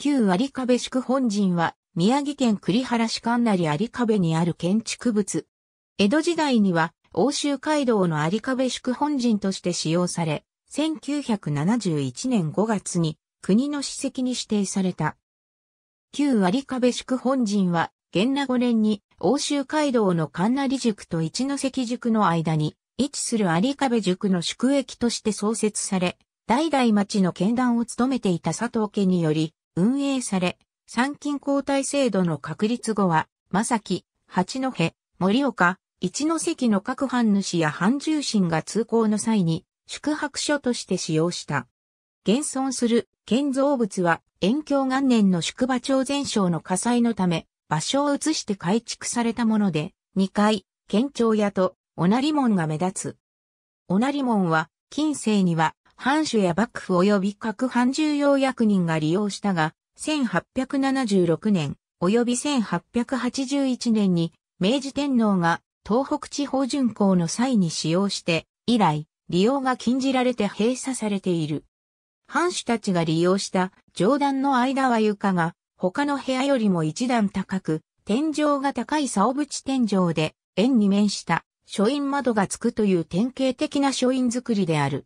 旧有壁宿本陣は、宮城県栗原市関り有壁にある建築物。江戸時代には、欧州街道の有壁宿本陣として使用され、1971年5月に国の史跡に指定された。旧有壁宿本陣は、元名5年に欧州街道の神成塾と一関塾の間に位置する有壁塾の宿駅として創設され、代々町の県団を務めていた佐藤家により、運営され、参勤交代制度の確立後は、まさき、八戸、盛岡、一関の各藩主や藩重心が通行の際に、宿泊所として使用した。現存する建造物は、延享元年の宿場町全省の火災のため、場所を移して改築されたもので、2階、県庁屋と、おなり門が目立つ。おなり門は、近世には、藩主や幕府及び各藩重要役人が利用したが、1876年及び1881年に明治天皇が東北地方巡行の際に使用して、以来、利用が禁じられて閉鎖されている。藩主たちが利用した上段の間は床が他の部屋よりも一段高く、天井が高い竿縁天井で円に面した書院窓がつくという典型的な書院作りである。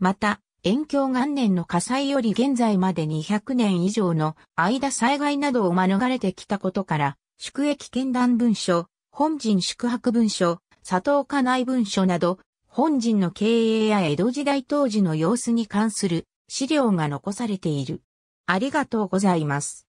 また、延享元年の火災より現在まで200年以上の間災害などを免れてきたことから、宿役見談文書、本陣宿泊文書、佐藤家内文書など、本陣の経営や江戸時代当時の様子に関する資料が残されている。ありがとうございます。